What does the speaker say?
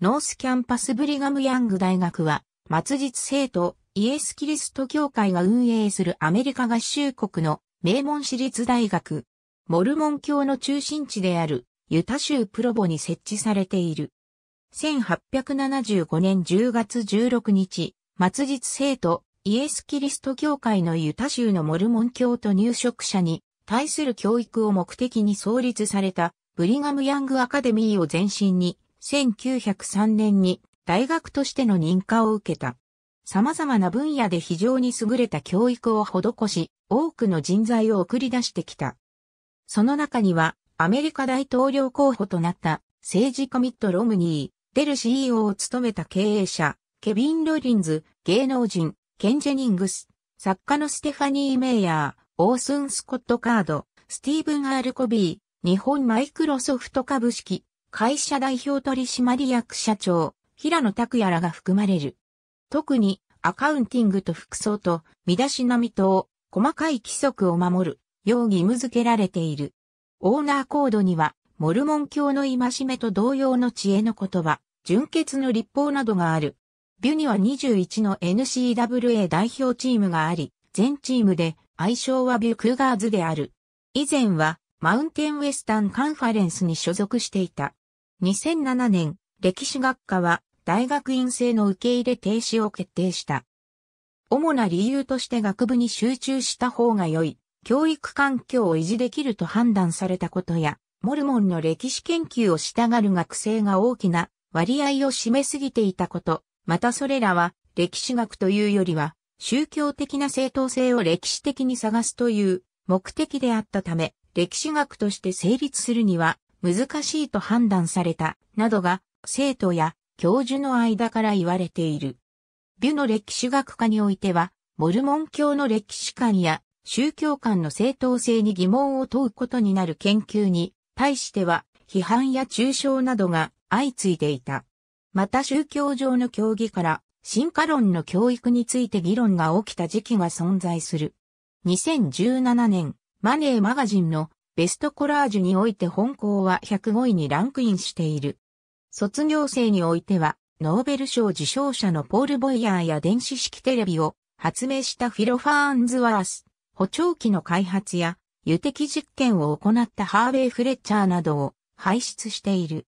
ノースキャンパスブリガム・ヤング大学は、末日生徒、イエス・キリスト教会が運営するアメリカ合衆国の名門私立大学。モルモン教の中心地であるユタ州プロボに設置されている。1875年10月16日、末日生徒イエス・キリスト教会のユタ州のモルモン教と入植者に対する教育を目的に創立されたブリガム・ヤング・アカデミーを前身に1903年に大学としての認可を受けた。様々な分野で非常に優れた教育を施し、多くの人材を送り出してきた。その中には、アメリカ大統領候補となった政治家ミット・ロムニー、デル CEO を務めた経営者、ケビン・ロリンズ、芸能人、ケン・ジェニングス、作家のステファニー・メイヤー、オースン・スコット・カード、スティーブン・アール・コビー、日本マイクロソフト株式会社代表取締役社長、平野拓也らが含まれる。特に、アカウンティングと服装と、身だしなみ等、細かい規則を守る、用う義務付けられている。オーナーコードには、モルモン教の戒めと同様の知恵の言葉、純潔の立法などがある。ビュには21の NCWA 代表チームがあり、全チームで愛称はビュクーガーズである。以前はマウンテンウェスタンカンファレンスに所属していた。2007年、歴史学科は大学院生の受け入れ停止を決定した。主な理由として学部に集中した方が良い、教育環境を維持できると判断されたことや、モルモンの歴史研究をしたがる学生が大きな割合を占めすぎていたこと、またそれらは歴史学というよりは宗教的な正当性を歴史的に探すという目的であったため、歴史学として成立するには難しいと判断された、などが、生徒や教授の間から言われている。ビュの歴史学科においては、モルモン教の歴史観や宗教観の正当性に疑問を問うことになる研究に対しては批判や抽象などが相次いでいた。また宗教上の教義から進化論の教育について議論が起きた時期が存在する。2017年、マネーマガジンのベストコラージュにおいて本校は105位にランクインしている。卒業生においては、ノーベル賞受賞者のポール・ボイヤーや電子式テレビを発明したフィロ・ファーンズワース、補聴器の開発や、油敵実験を行ったハーベイ・フレッチャーなどを輩出している。